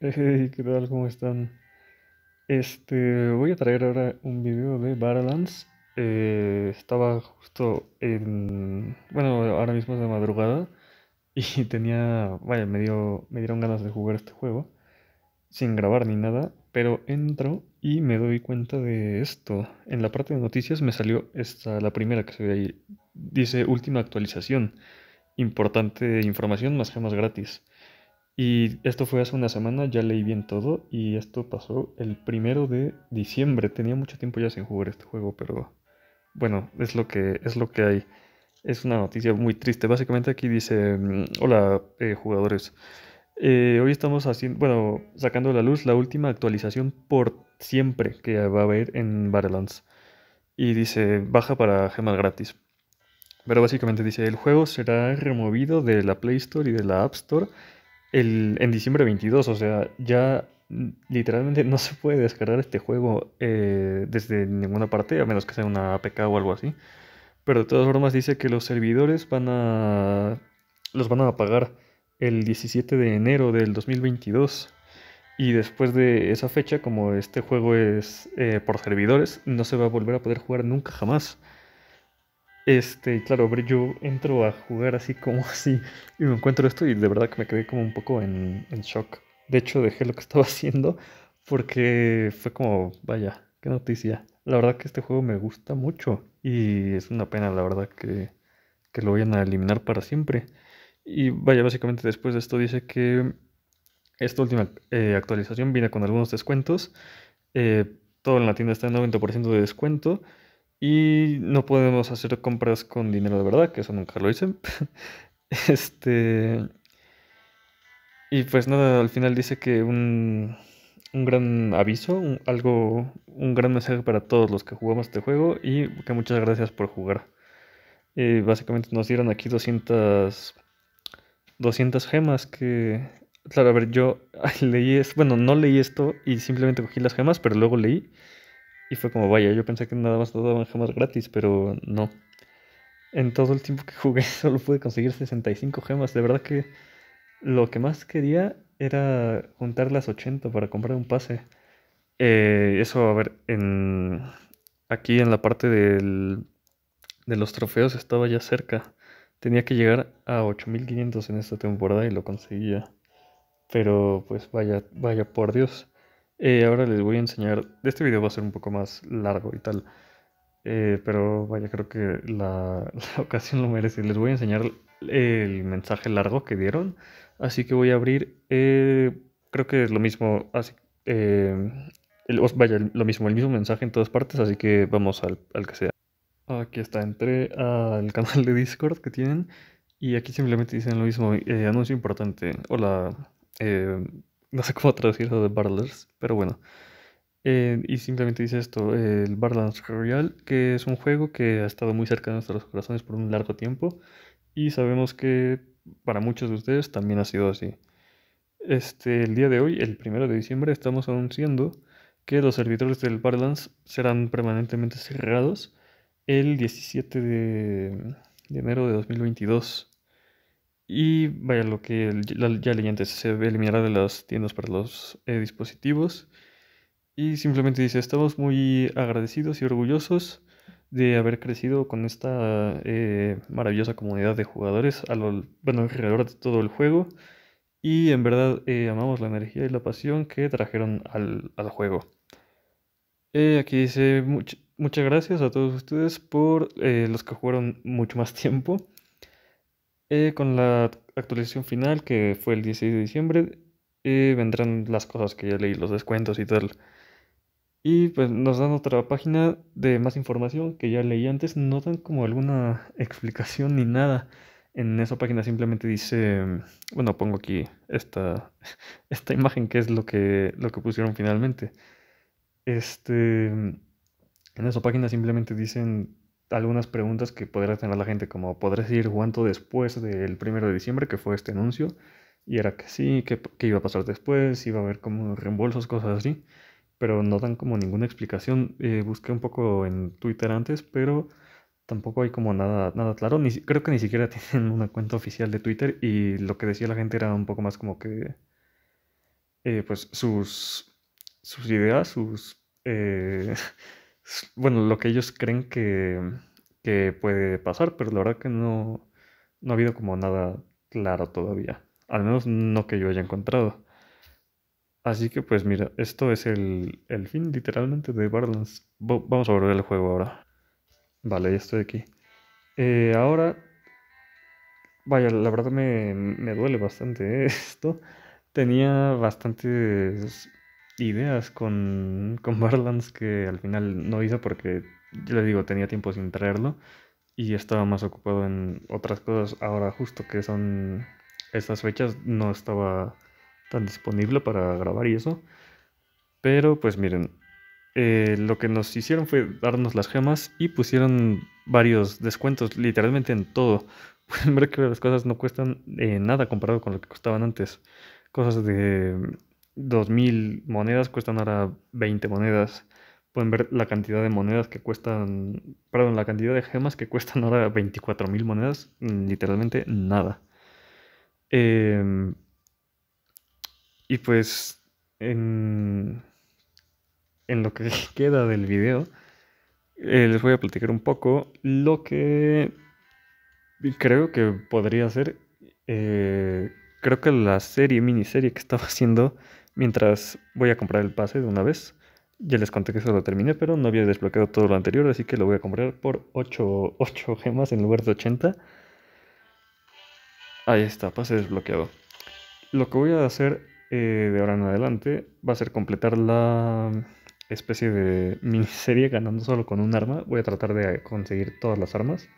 Hey, ¿qué tal? ¿Cómo están? Este, voy a traer ahora un video de Barlands. Eh, estaba justo en... Bueno, ahora mismo es de madrugada. Y tenía... Vaya, me, dio, me dieron ganas de jugar este juego. Sin grabar ni nada. Pero entro y me doy cuenta de esto. En la parte de noticias me salió esta, la primera que se ve ahí. Dice última actualización. Importante información, más gemas gratis. Y esto fue hace una semana, ya leí bien todo y esto pasó el primero de diciembre. Tenía mucho tiempo ya sin jugar este juego, pero bueno, es lo que, es lo que hay. Es una noticia muy triste. Básicamente aquí dice, mm, hola eh, jugadores, eh, hoy estamos bueno, sacando a la luz la última actualización por siempre que va a haber en Battlelands. Y dice, baja para gemas gratis. Pero básicamente dice, el juego será removido de la Play Store y de la App Store en diciembre 22, o sea, ya literalmente no se puede descargar este juego eh, desde ninguna parte, a menos que sea una APK o algo así. Pero de todas formas dice que los servidores van a... los van a apagar el 17 de enero del 2022. Y después de esa fecha, como este juego es eh, por servidores, no se va a volver a poder jugar nunca jamás. Este, claro, yo entro a jugar así como así y me encuentro esto y de verdad que me quedé como un poco en, shock. De hecho, dejé lo que estaba haciendo porque fue como, vaya, qué noticia. La verdad que este juego me gusta mucho y es una pena, la verdad, que, lo vayan a eliminar para siempre. Y vaya, básicamente después de esto dice que esta última eh, actualización viene con algunos descuentos. Eh, todo en la tienda está en 90% de descuento. Y no podemos hacer compras con dinero de verdad, que eso nunca lo hice. este. Y pues nada, al final dice que un, gran aviso, un, algo, un gran mensaje para todos los que jugamos este juego y que muchas gracias por jugar. Eh, básicamente nos dieron aquí 200, 200 gemas que... Claro, a ver, yo leí, es, bueno, no leí esto y simplemente cogí las gemas, pero luego leí y fue como, vaya, yo pensé que nada más todo daban gemas gratis, pero no. En todo el tiempo que jugué solo pude conseguir 65 gemas. De verdad que lo que más quería era juntar las 80 para comprar un pase. Eh, eso, a ver, en, aquí en la parte del, de los trofeos estaba ya cerca. Tenía que llegar a 8500 en esta temporada y lo conseguía. Pero pues vaya, vaya por Dios. Eh, ahora les voy a enseñar, este video va a ser un poco más largo y tal, eh, pero vaya, creo que la, ocasión lo merece. Les voy a enseñar el mensaje largo que dieron, así que voy a abrir, eh, creo que es lo mismo, así, vaya, lo mismo, el mismo mensaje en todas partes, así que vamos al, al que sea. Aquí está, entré al canal de Discord que tienen y aquí simplemente dicen lo mismo, anuncio importante, hola. Eh, no sé cómo traducir eso de Barlers, pero bueno. Eh, y simplemente dice esto, el Barlands Royal, que es un juego que ha estado muy cerca de nuestros corazones por un largo tiempo y sabemos que para muchos de ustedes también ha sido así. Este, el día de hoy, el primero de diciembre, estamos anunciando que los servidores del Barlands serán permanentemente cerrados el 17 de, de enero de 2022. Y vaya, lo que ya leí antes, se eliminará de las tiendas para los eh, dispositivos. Y simplemente dice, estamos muy agradecidos y orgullosos de haber crecido con esta eh, maravillosa comunidad de jugadores a bueno, alrededor de todo el juego. Y en verdad eh, amamos la energía y la pasión que trajeron al, juego. aquí dice, muchas gracias a todos ustedes por los que jugaron mucho más tiempo. Eh, con la actualización final, que fue el 16 de diciembre, eh, vendrán las cosas que ya leí, los descuentos y tal. Y pues nos dan otra página de más información que ya leí antes. No dan como alguna explicación ni nada. En esa página simplemente dice, mm, bueno, pongo aquí esta, esta imagen que es lo que, lo que pusieron finalmente. Este, mm, en esa página simplemente dicen algunas preguntas que podrá tener la gente, como ¿podré decir cuánto después del primero de diciembre que fue este anuncio? Y era que sí, que, iba a pasar después, iba a haber como reembolsos, cosas así, pero no dan como ninguna explicación. Eh, busqué un poco en Twitter antes, pero tampoco hay como nada, nada claro. Ni, creo que ni siquiera tienen una cuenta oficial de Twitter y lo que decía la gente era un poco más como que, eh, pues, sus, sus ideas, sus... Eh, bueno, lo que ellos creen que, puede pasar, pero la verdad que no, no ha habido como nada claro todavía. Al menos no que yo haya encontrado. Así que pues mira, esto es el, el fin literalmente de Borderlands. vamos a volver al juego ahora. Vale, ya estoy aquí. Eh, ahora, vaya, la verdad me, me duele bastante ¿eh? esto. Tenía bastantes ideas con, con Barlands que al final no hizo porque, yo les digo, tenía tiempo sin traerlo y estaba más ocupado en otras cosas. Ahora justo que son estas fechas no estaba tan disponible para grabar y eso. Pero pues miren, eh, lo que nos hicieron fue darnos las gemas y pusieron varios descuentos literalmente en todo. Pueden ver que las cosas no cuestan eh, nada comparado con lo que costaban antes. Cosas de 2.000 monedas cuestan ahora 20 monedas. Pueden ver la cantidad de monedas que cuestan, perdón, la cantidad de gemas que cuestan ahora 24.000 monedas, literalmente nada. Em, y pues en, en lo que queda del video, eh, les voy a platicar un poco lo que creo que podría ser. Eh, creo que la serie, miniserie que estaba haciendo Mientras voy a comprar el pase de una vez. Ya les conté que eso lo terminé, pero no había desbloqueado todo lo anterior, así que lo voy a comprar por 8, gemas en lugar de 80. Ahí está, pase desbloqueado. Lo que voy a hacer eh, de ahora en adelante va a ser completar la especie de miniserie ganando solo con un arma. Voy a tratar de conseguir todas las armas.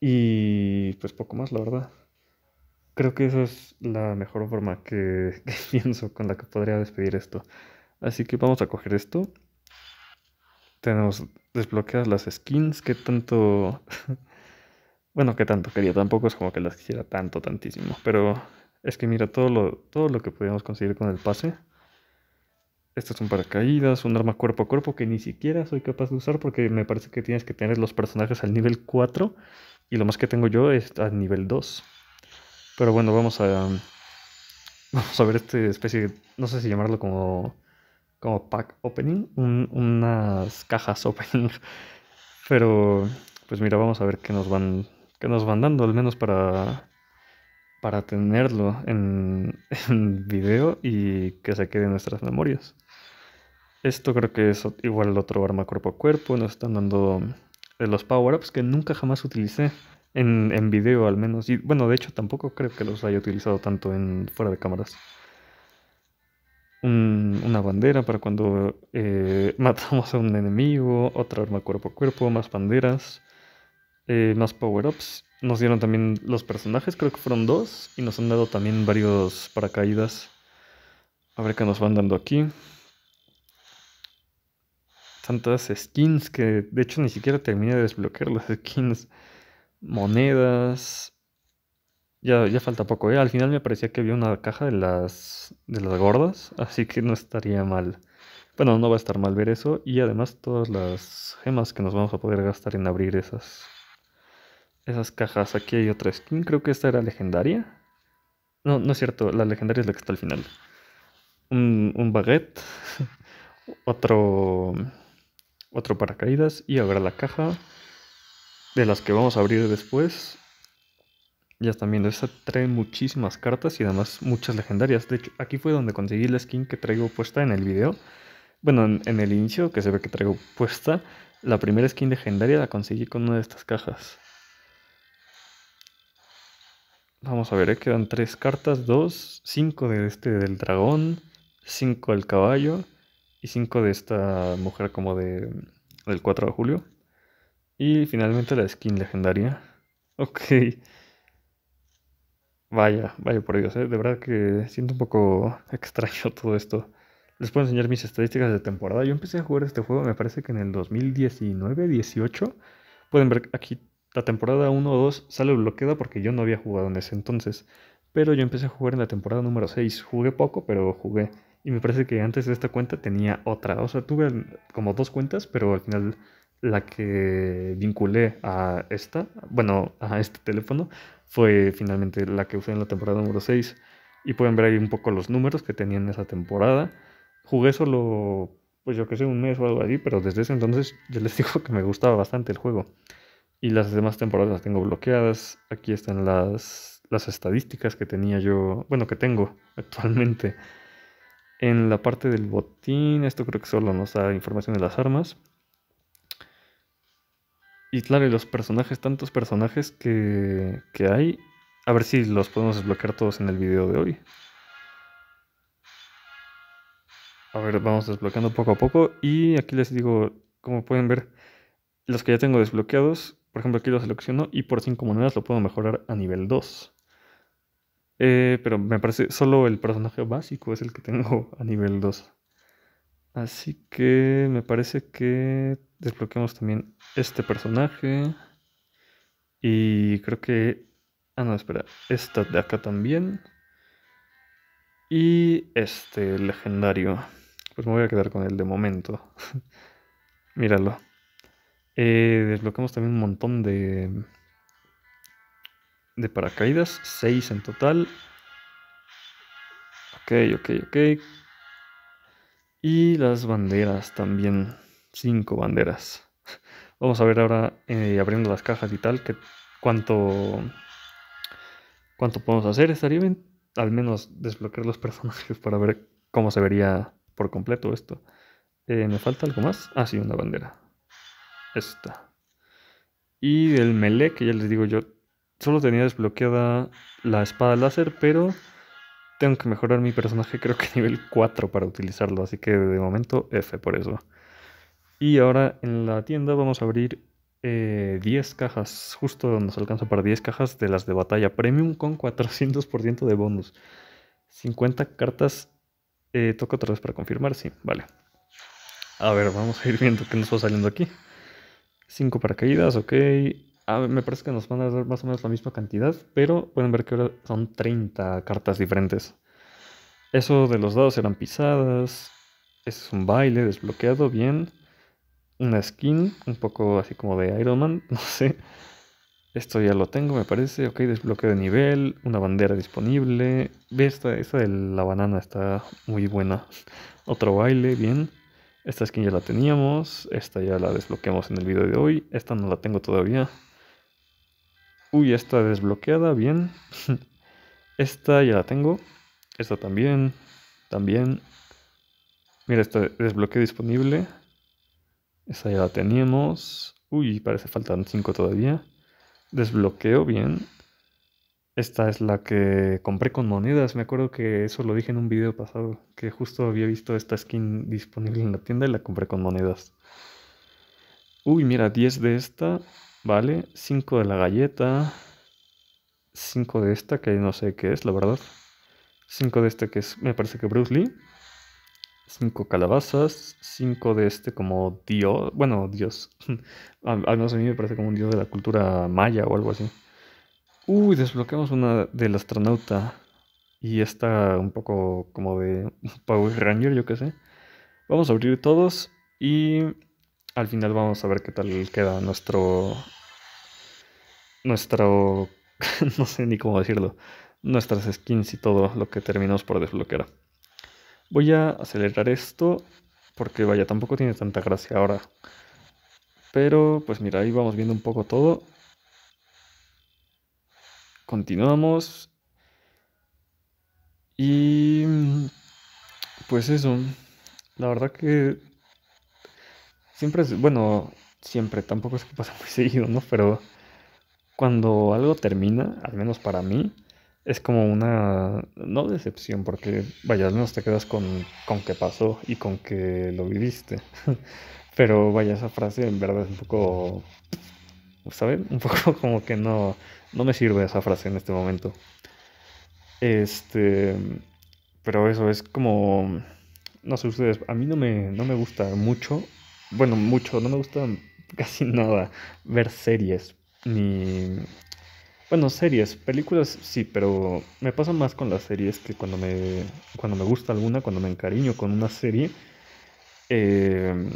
Y pues poco más, la verdad creo que esa es la mejor forma que, pienso con la que podría despedir esto. Así que vamos a coger esto. Tenemos desbloqueadas las skins Qué tanto... bueno, qué tanto quería. Tampoco es como que las quisiera tanto, tantísimo. Pero es que mira todo lo, todo lo que podíamos conseguir con el pase. Estas son paracaídas, un arma cuerpo a cuerpo que ni siquiera soy capaz de usar porque me parece que tienes que tener los personajes al nivel 4 y lo más que tengo yo es al nivel 2. Pero bueno, vamos a. Um, vamos a ver este especie de. No sé si llamarlo como. Como pack opening. unas cajas opening. Pero. Pues mira, vamos a ver qué nos van. Qué nos van dando, al menos para. Para tenerlo en, en video y que se quede en nuestras memorias. Esto creo que es igual el otro arma cuerpo a cuerpo. Nos están dando eh, los power-ups que nunca jamás utilicé. En, video al menos. Y bueno, de hecho tampoco creo que los haya utilizado tanto en fuera de cámaras. una bandera para cuando eh, matamos a un enemigo, otra arma cuerpo a cuerpo, más banderas, eh, más power-ups. Nos dieron también los personajes, creo que fueron dos, y nos han dado también varios paracaídas. A ver qué nos van dando aquí. Tantas skins que de hecho ni siquiera terminé de desbloquear las skins monedas. Ya, ya falta poco, ¿eh? Al final me parecía que había una caja de las, de las gordas, así que no estaría mal. Bueno, no va a estar mal ver eso. Y además todas las gemas que nos vamos a poder gastar en abrir esas, esas cajas. Aquí hay otra skin, creo que esta era legendaria. No, no es cierto, la legendaria es la que está al final. Un, un baguette, otro, otro paracaídas y ahora la caja de las que vamos a abrir después. Ya están viendo, esta trae muchísimas cartas y además muchas legendarias. De hecho, aquí fue donde conseguí la skin que traigo puesta en el video. Bueno, en, el inicio que se ve que traigo puesta, la primera skin legendaria la conseguí con una de estas cajas. Vamos a ver, eh, quedan tres cartas, dos, cinco de este del dragón, cinco del caballo y cinco de esta mujer como de del 4 de julio. Y finalmente la skin legendaria. Ok. Vaya, vaya por Dios, eh. de verdad que siento un poco extraño todo esto. Les puedo enseñar mis estadísticas de temporada. Yo empecé a jugar este juego, me parece que en el 2019-18. Pueden ver aquí la temporada 1 o 2 sale bloqueada porque yo no había jugado en ese entonces. Pero yo empecé a jugar en la temporada número 6. Jugué poco, pero jugué. Y me parece que antes de esta cuenta tenía otra. O sea, tuve como dos cuentas, pero al final la que vinculé a esta, bueno, a este teléfono, fue finalmente la que usé en la temporada número 6. Y pueden ver ahí un poco los números que tenía en esa temporada. Jugué solo, pues yo que sé, un mes o algo así, pero desde ese entonces yo les digo que me gustaba bastante el juego. Y las demás temporadas las tengo bloqueadas. Aquí están las, las estadísticas que tenía yo, bueno, que tengo actualmente. En la parte del botín, esto creo que solo nos da información de las armas. Y claro, los personajes, tantos personajes que, hay. A ver si los podemos desbloquear todos en el video de hoy. A ver, vamos desbloqueando poco a poco. Y aquí les digo, como pueden ver, los que ya tengo desbloqueados. Por ejemplo, aquí los selecciono y por 5 monedas lo puedo mejorar a nivel 2. Eh, pero me parece solo el personaje básico es el que tengo a nivel 2. Así que me parece que desbloqueamos también este personaje. Y creo que... Ah, no, espera. Esta de acá también. Y este legendario. Pues me voy a quedar con el de momento. Míralo. Eh, desbloqueamos también un montón de... De paracaídas. Seis en total. Ok, ok, ok. Y las banderas también. Cinco banderas. Vamos a ver ahora, eh, abriendo las cajas y tal, que cuánto, cuánto podemos hacer. Estaría bien al menos desbloquear los personajes para ver cómo se vería por completo esto. Eh, ¿Me falta algo más? Ah, sí, una bandera. Esta. Y el melee, que ya les digo yo, solo tenía desbloqueada la espada láser, pero tengo que mejorar mi personaje, creo que nivel 4 para utilizarlo, así que de momento F por eso. Y ahora en la tienda vamos a abrir 10 eh, cajas, justo nos alcanza para 10 cajas de las de batalla premium con 400% de bonus. 50 cartas, eh, toca otra vez para confirmar, sí, vale. A ver, vamos a ir viendo qué nos va saliendo aquí. 5 paracaídas, ok. Ah, me parece que nos van a dar más o menos la misma cantidad, pero pueden ver que ahora son 30 cartas diferentes. Eso de los dados eran pisadas, es un baile desbloqueado, bien. Una skin, un poco así como de Iron Man, no sé. Esto ya lo tengo, me parece. Ok, desbloqueo de nivel, una bandera disponible. Ve, esta, esta de la banana está muy buena. Otro baile, bien. Esta skin ya la teníamos, esta ya la desbloqueamos en el video de hoy, esta no la tengo todavía. Uy, esta desbloqueada, bien. Esta ya la tengo. Esta también. También. Mira, esta desbloqueo disponible. Esta ya la teníamos. Uy, parece faltan 5 todavía. Desbloqueo, bien. Esta es la que compré con monedas. Me acuerdo que eso lo dije en un video pasado. Que justo había visto esta skin disponible en la tienda y la compré con monedas. Uy, mira, 10 de esta. Vale, 5 de la galleta. 5 de esta, que no sé qué es, la verdad. 5 de este que es, me parece que Bruce Lee. 5 calabazas. 5 de este como dios. Bueno, dios. Al, menos a mí me parece como un dios de la cultura maya o algo así. Uy, desbloqueamos una del astronauta. Y esta un poco como de Power Ranger, yo qué sé. Vamos a abrir todos y al final vamos a ver qué tal queda nuestro nuestro no sé ni cómo decirlo nuestras skins y todo lo que terminamos por desbloquear voy a acelerar esto porque vaya tampoco tiene tanta gracia ahora pero pues mira ahí vamos viendo un poco todo continuamos y pues eso la verdad que Siempre es, bueno, siempre, tampoco es que pasa muy seguido, ¿no? Pero cuando algo termina, al menos para mí, es como una, no decepción, porque vaya, al menos te quedas con, con que pasó y con que lo viviste. Pero vaya, esa frase en verdad es un poco, ¿saben? Un poco como que no, no me sirve esa frase en este momento. Este, pero eso es como, no sé ustedes, a mí no me, no me gusta mucho bueno, mucho, no me gusta casi nada ver series, ni... Bueno, series, películas sí, pero me pasa más con las series que cuando me, cuando me gusta alguna, cuando me encariño con una serie. Eh,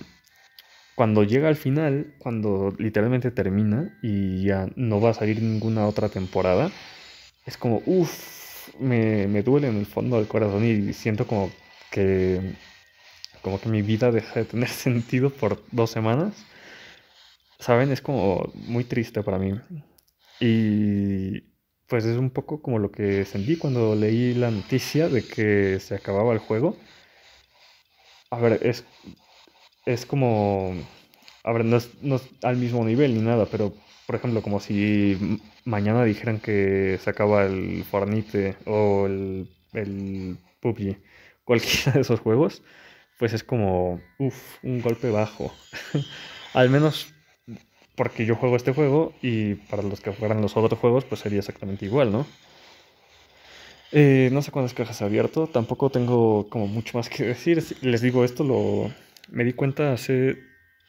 cuando llega al final, cuando literalmente termina y ya no va a salir ninguna otra temporada, es como, uff, me duele en el fondo del corazón y siento como que como que mi vida deja de tener sentido por dos semanas. ¿Saben? Es como muy triste para mí. Y pues es un poco como lo que sentí cuando leí la noticia de que se acababa el juego. A ver, es, es como... A ver, no es, al mismo nivel ni nada, pero por ejemplo, como si mañana dijeran que se acaba el Fornite o el, el PUBG, cualquiera de esos juegos, pues es como, un golpe bajo. Al menos porque yo juego este juego y para los que jugaran los otros juegos, pues sería exactamente igual, ¿no? Eh, no sé cuántas cajas abierto, tampoco tengo como mucho más que decir. Les digo, esto lo me di cuenta hace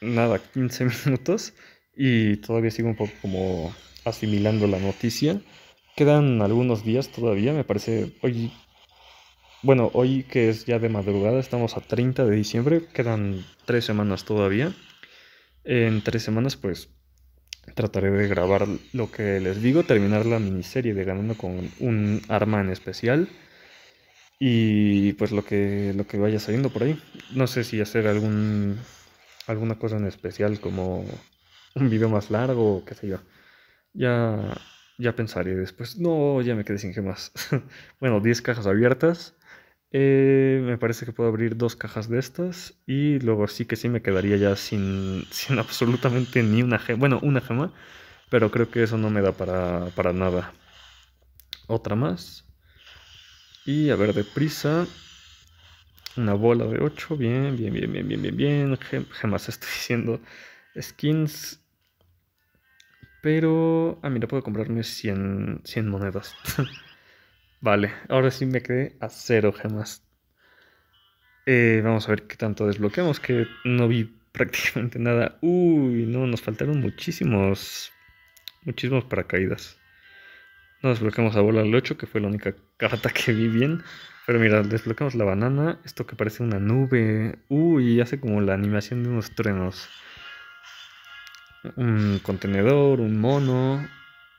nada, 15 minutos y todavía sigo un poco como asimilando la noticia. Quedan algunos días todavía, me parece, oye bueno, hoy que es ya de madrugada, estamos a 30 de diciembre, quedan tres semanas todavía. En tres semanas, pues trataré de grabar lo que les digo, terminar la miniserie de Ganando con un arma en especial y pues lo que lo que vaya saliendo por ahí. No sé si hacer algún alguna cosa en especial como un video más largo o qué sé yo. Ya ya pensaré después. No, ya me quedé sin más. bueno, 10 cajas abiertas. Eh, me parece que puedo abrir dos cajas de estas y luego sí que sí me quedaría ya sin, sin absolutamente ni una gema. Bueno, una gema, pero creo que eso no me da para, nada. Otra más. Y a ver, deprisa. Una bola de 8. Bien, bien, bien, bien, bien, bien, bien. gemas estoy diciendo. Skins. Pero... Ah, mira, puedo comprarme 100, 100 monedas. Vale, ahora sí me quedé a cero gemas. Eh, vamos a ver qué tanto desbloqueamos, que no vi prácticamente nada. Uy, no, nos faltaron muchísimos, muchísimos paracaídas. No desbloqueamos a bola al 8, que fue la única carta que vi bien. Pero mira, desbloqueamos la banana, esto que parece una nube. Uy, hace como la animación de unos trenos. Un contenedor, un mono,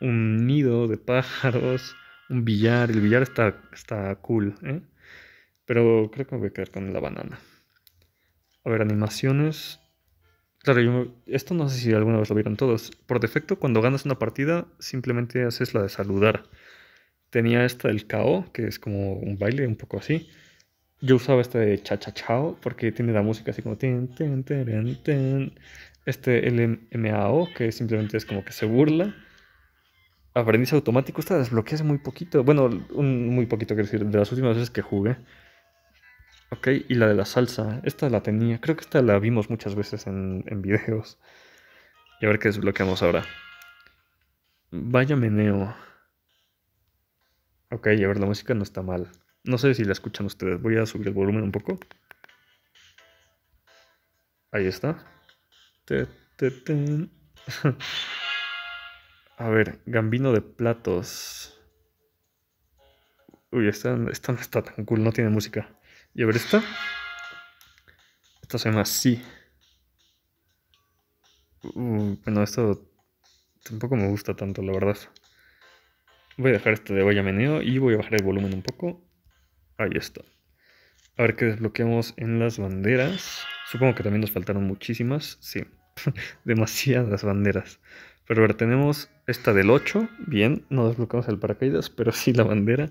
un nido de pájaros un billar. El billar está, está cool, ¿eh? Pero creo que me voy a quedar con la banana. A ver, animaciones. Claro, esto no sé si alguna vez lo vieron todos. Por defecto, cuando ganas una partida, simplemente haces la de saludar. Tenía esta del KO, que es como un baile, un poco así. Yo usaba esta de cha cha chao, porque tiene la música así como Ten, Este LMAO, que simplemente es como que se burla aprendiz automático, esta desbloqueé hace muy poquito. Bueno, muy poquito, quiero decir, de las últimas veces que jugué. Ok, y la de la salsa, esta la tenía. Creo que esta la vimos muchas veces en, videos. Y a ver qué desbloqueamos ahora. Vaya meneo. Ok, a ver, la música no está mal. No sé si la escuchan ustedes. Voy a subir el volumen un poco. Ahí está. Te, te, te. A ver, Gambino de Platos. Uy, esta, no está tan cool, no tiene música. Y a ver, esta. Esta se llama así. Uh, bueno, esto tampoco me gusta tanto, la verdad. Voy a dejar este de olla menudo y voy a bajar el volumen un poco. Ahí está. A ver qué desbloqueamos en las banderas. Supongo que también nos faltaron muchísimas. Sí, demasiadas banderas. Pero a ver, tenemos esta del 8. Bien, no desbloqueamos el paracaídas, pero sí la bandera.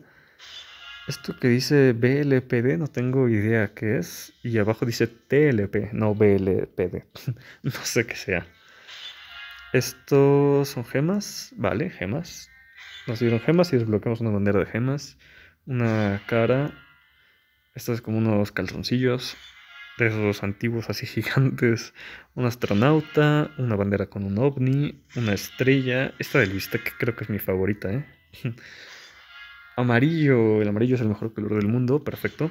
Esto que dice BLPD, no tengo idea qué es. Y abajo dice TLP, no BLPD. no sé qué sea. Estos son gemas. Vale, gemas. Nos dieron gemas y desbloqueamos una bandera de gemas. Una cara. Esto es como unos calzoncillos de esos antiguos así gigantes, un astronauta, una bandera con un ovni, una estrella, esta del bistec creo que es mi favorita, ¿eh? Amarillo, el amarillo es el mejor color del mundo, perfecto.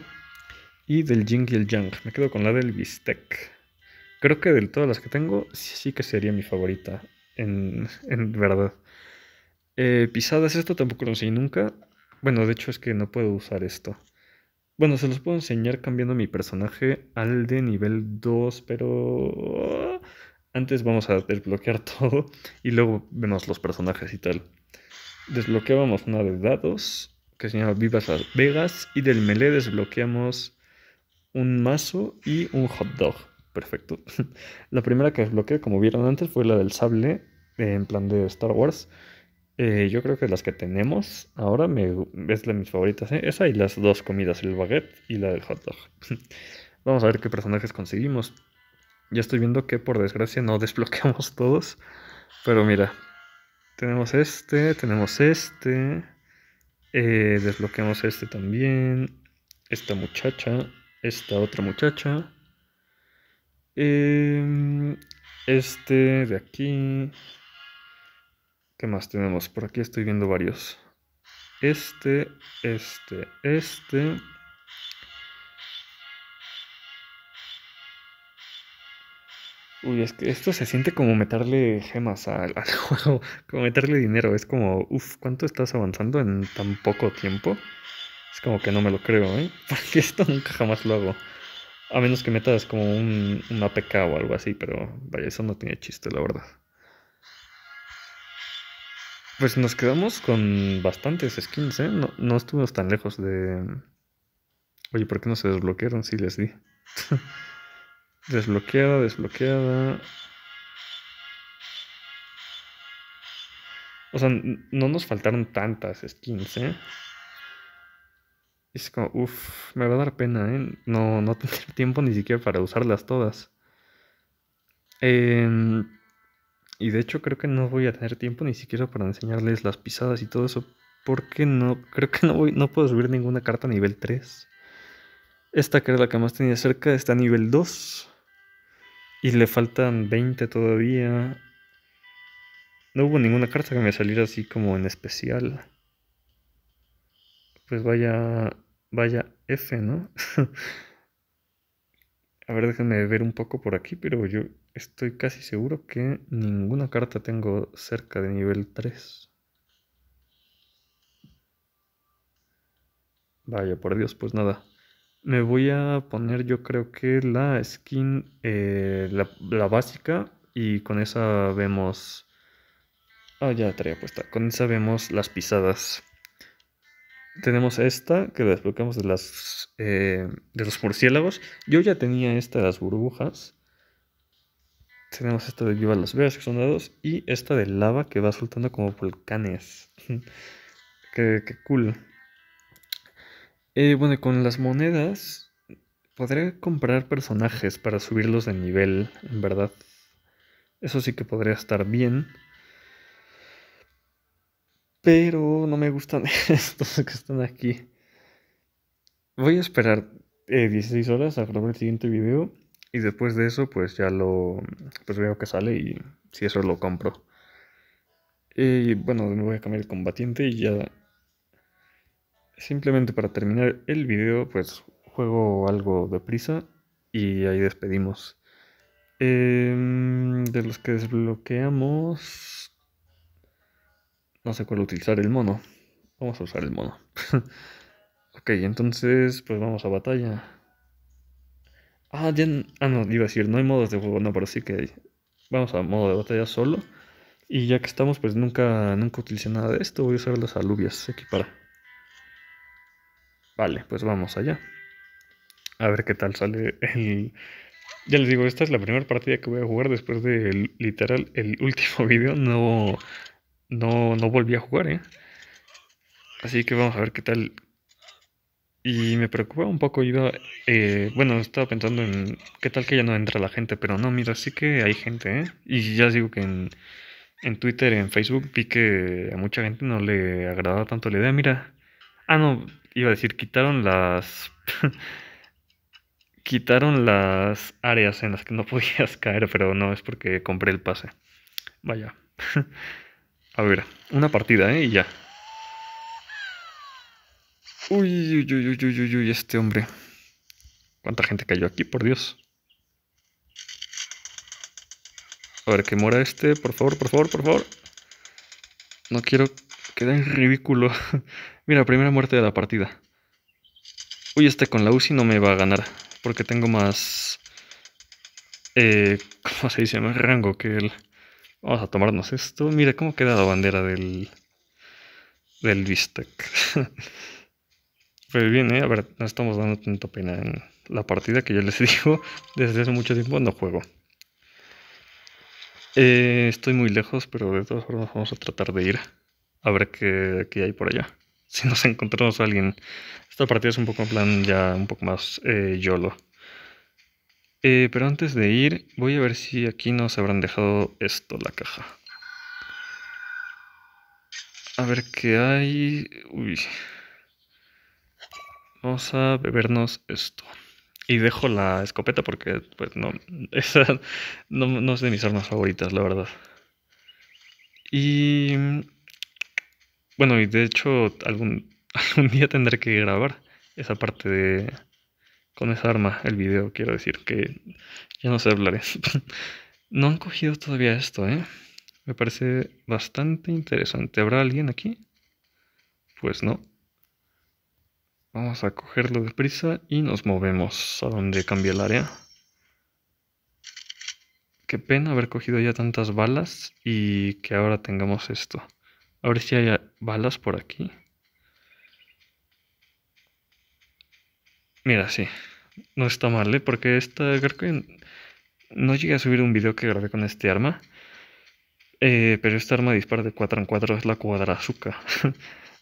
Y del jingle y el Yang, me quedo con la del bistec. Creo que de todas las que tengo, sí, que sería mi favorita, en, en verdad. Eh, pisadas, esto tampoco lo enseñé nunca. Bueno, de hecho es que no puedo usar esto. Bueno, se los puedo enseñar cambiando mi personaje al de nivel 2, pero antes vamos a desbloquear todo y luego vemos los personajes y tal. Desbloqueábamos una de dados que se llama Vivas Las Vegas y del melee desbloqueamos un mazo y un hot dog. Perfecto. La primera que desbloqueé, como vieron antes, fue la del sable en plan de Star Wars. Eh, yo creo que las que tenemos ahora es de mis favoritas. ¿eh? Esa y las dos comidas, el baguette y la del hot dog. Vamos a ver qué personajes conseguimos. Ya estoy viendo que por desgracia no desbloqueamos todos. Pero mira, tenemos este, tenemos este. Eh, desbloqueamos este también. Esta muchacha, esta otra muchacha. Em, este de aquí. ¿Qué más tenemos? Por aquí estoy viendo varios. Este, este, este. Uy, es que esto se siente como meterle gemas al, juego, como meterle dinero. Es como, uff, ¿cuánto estás avanzando en tan poco tiempo? Es como que no me lo creo, ¿eh? Porque esto nunca jamás lo hago. A menos que metas como un, un APK o algo así, pero vaya, eso no tiene chiste, la verdad. Pues nos quedamos con bastantes skins, ¿eh? No, estuvimos tan lejos de... Oye, ¿por qué no se desbloquearon? Sí, les di. desbloqueada, desbloqueada. O sea, no nos faltaron tantas skins, ¿eh? Es como, uff, me va a dar pena, ¿eh? No, no tener tiempo ni siquiera para usarlas todas. Eh... Y de hecho creo que no voy a tener tiempo ni siquiera para enseñarles las pisadas y todo eso. Porque no, creo que no, voy, no puedo subir ninguna carta a nivel 3. Esta que era la que más tenía cerca está a nivel 2. Y le faltan 20 todavía. No hubo ninguna carta que me saliera así como en especial. Pues vaya, vaya F, ¿no? a ver, déjenme ver un poco por aquí, pero yo Estoy casi seguro que ninguna carta tengo cerca de nivel 3. Vaya, por Dios, pues nada. Me voy a poner yo creo que la skin, eh, la, básica, y con esa vemos... Ah, ya la puesta. Con esa vemos las pisadas. Tenemos esta, que la desbloqueamos de, las, eh, de los murciélagos. Yo ya tenía esta de las burbujas. Tenemos esta de Viva Las Vegas, que son dados, y esta de lava que va soltando como volcanes. qué, cool. Eh, bueno, con las monedas podría comprar personajes para subirlos de nivel, en verdad. Eso sí que podría estar bien. Pero no me gustan estos que están aquí. Voy a esperar 16 eh, horas a grabar el siguiente video y después de eso, pues ya lo. Pues veo que sale y si eso lo compro. Y bueno, me voy a cambiar el combatiente y ya. Simplemente para terminar el video, pues juego algo deprisa y ahí despedimos. Em, de los que desbloqueamos. No sé cuál utilizar el mono. Vamos a usar el mono. ok, entonces, pues vamos a batalla. Ah, ya. Ah, no, iba a decir, no hay modos de juego, no, pero sí que vamos a modo de batalla solo. Y ya que estamos, pues nunca, nunca utilicé nada de esto. Voy a usar las alubias aquí para. Vale, pues vamos allá. A ver qué tal sale el. Ya les digo, esta es la primera partida que voy a jugar después del literal el último video. No, no, no volví a jugar, ¿eh? Así que vamos a ver qué tal, y me preocupaba un poco, iba, eh, bueno, estaba pensando en qué tal que ya no entra la gente, pero no, mira, sí que hay gente, ¿eh? Y ya digo que en, en Twitter, en Facebook, vi que a mucha gente no le agradaba tanto la idea, mira. Ah, no, iba a decir, quitaron las... quitaron las áreas en las que no podías caer, pero no, es porque compré el pase. Vaya. a ver, una partida, ¿eh? Y ya. Uy, uy, uy, uy, uy, uy, este hombre. ¿Cuánta gente cayó aquí, por Dios? A ver, que muera este, por favor, por favor, por favor. No quiero quedar en ridículo. Mira, primera muerte de la partida. Uy, este con la UCI no me va a ganar. Porque tengo más... Eh, ¿Cómo se dice? Más rango que él. Vamos a tomarnos esto. Mira cómo queda la bandera del... Del bistec. Pues bien, ¿eh? a ver, no estamos dando tanta pena en la partida que yo les digo. Desde hace mucho tiempo no juego. Eh, estoy muy lejos, pero de todas formas vamos a tratar de ir a ver qué, qué hay por allá. Si nos encontramos a alguien. Esta partida es un poco en plan ya un poco más eh, YOLO. Eh, pero antes de ir, voy a ver si aquí nos habrán dejado esto, la caja. A ver qué hay. Uy, Vamos a bebernos esto. Y dejo la escopeta porque, pues, no, esa no, es de mis armas favoritas, la verdad. Y. Bueno, y de hecho, algún, algún día tendré que grabar esa parte de. Con esa arma, el video, quiero decir que ya no sé hablar. no han cogido todavía esto, ¿eh? Me parece bastante interesante. ¿Habrá alguien aquí? Pues no. Vamos a cogerlo deprisa y nos movemos a donde cambia el área. Qué pena haber cogido ya tantas balas y que ahora tengamos esto. A ver si hay balas por aquí. Mira, sí. No está mal, ¿eh? Porque esta... Creo que no llegué a subir un video que grabé con este arma. Eh, pero esta arma dispara de 4 en 4 es la cuadrazuca.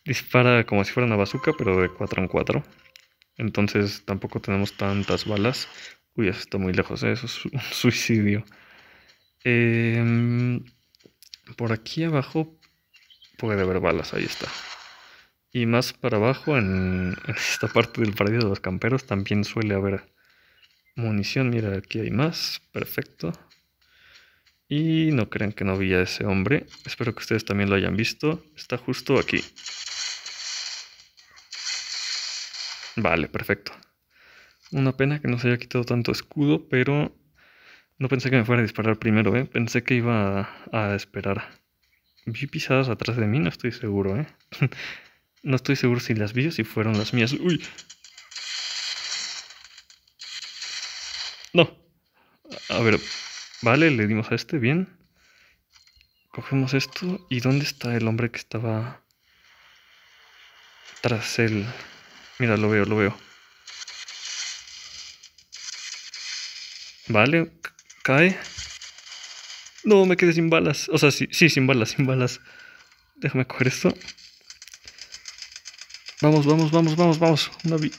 Dispara como si fuera una bazooka, pero de 4 en 4. Entonces tampoco tenemos tantas balas. Uy, eso está muy lejos, ¿eh? eso es un suicidio. Em, por aquí abajo puede haber balas, ahí está. Y más para abajo, en, esta parte del paradero de los camperos, también suele haber munición. Mira, aquí hay más, perfecto. Y no crean que no vi a ese hombre. Espero que ustedes también lo hayan visto. Está justo aquí. Vale, perfecto. Una pena que no se haya quitado tanto escudo, pero no pensé que me fuera a disparar primero, ¿eh? Pensé que iba a, esperar. Vi pisadas atrás de mí, no estoy seguro, ¿eh? no estoy seguro si las vi o si fueron las mías. ¡Uy! No. A ver, vale, le dimos a este, bien. Cogemos esto. ¿Y dónde está el hombre que estaba tras él? El... Mira, lo veo, lo veo. Vale, cae. No, me quedé sin balas. O sea, sí, sí, sin balas, sin balas. Déjame coger esto. Vamos, vamos, vamos, vamos, vamos.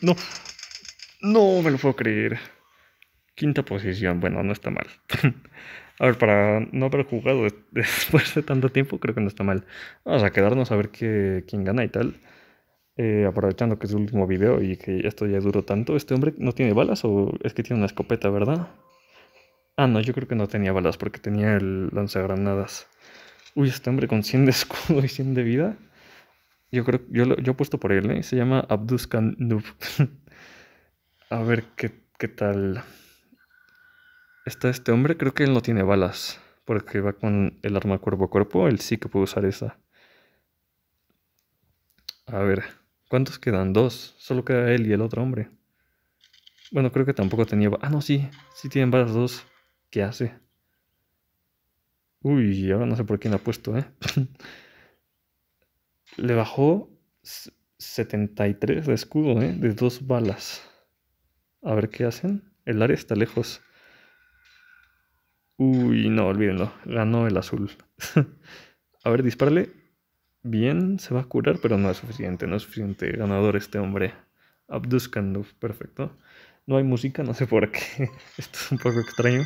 no. No me lo puedo creer. Quinta posición. Bueno, no está mal. a ver, para no haber jugado después de tanto tiempo, creo que no está mal. Vamos a quedarnos a ver qué, quién gana y tal. Eh, aprovechando que es el último video y que esto ya duró tanto, ¿este hombre no tiene balas o es que tiene una escopeta, verdad? Ah, no, yo creo que no tenía balas porque tenía el lanzagranadas. Uy, este hombre con 100 de escudo y 100 de vida. Yo creo, yo, yo puesto por él, ¿eh? Se llama Abduskan Noob. A ver qué, qué tal. Está este hombre, creo que él no tiene balas. Porque va con el arma cuerpo a cuerpo, él sí que puede usar esa. A ver. ¿Cuántos quedan? Dos. Solo queda él y el otro hombre. Bueno, creo que tampoco tenía... Ah, no, sí. Sí tienen balas dos. ¿Qué hace? Uy, ahora no sé por quién ha puesto, ¿eh? Le bajó 73 de escudo, ¿eh? De dos balas. A ver qué hacen. El área está lejos. Uy, no, olvídenlo. Ganó el azul. A ver, disparle bien, se va a curar, pero no es suficiente, no es suficiente ganador este hombre. Abdus perfecto. No hay música, no sé por qué. Esto es un poco extraño.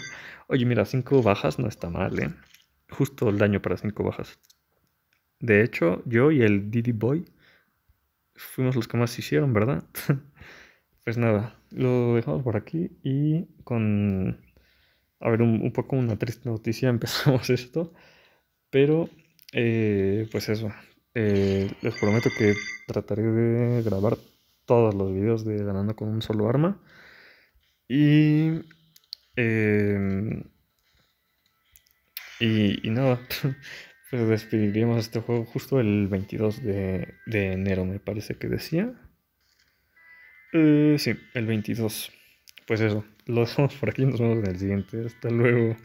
Oye, mira, cinco bajas no está mal, ¿eh? Justo el daño para cinco bajas. De hecho, yo y el Diddy Boy fuimos los que más hicieron, ¿verdad? pues nada, lo dejamos por aquí y con... A ver, un poco una triste noticia empezamos esto, pero eh, pues eso. Eh, les prometo que trataré de grabar todos los videos de ganando con un solo arma. Y. Em, y, nada. Pues despediríamos este juego justo el 22 de, de enero, me parece que decía. Eh, sí, el 22. Pues eso, lo dejamos por aquí, nos vemos en el siguiente. Hasta luego.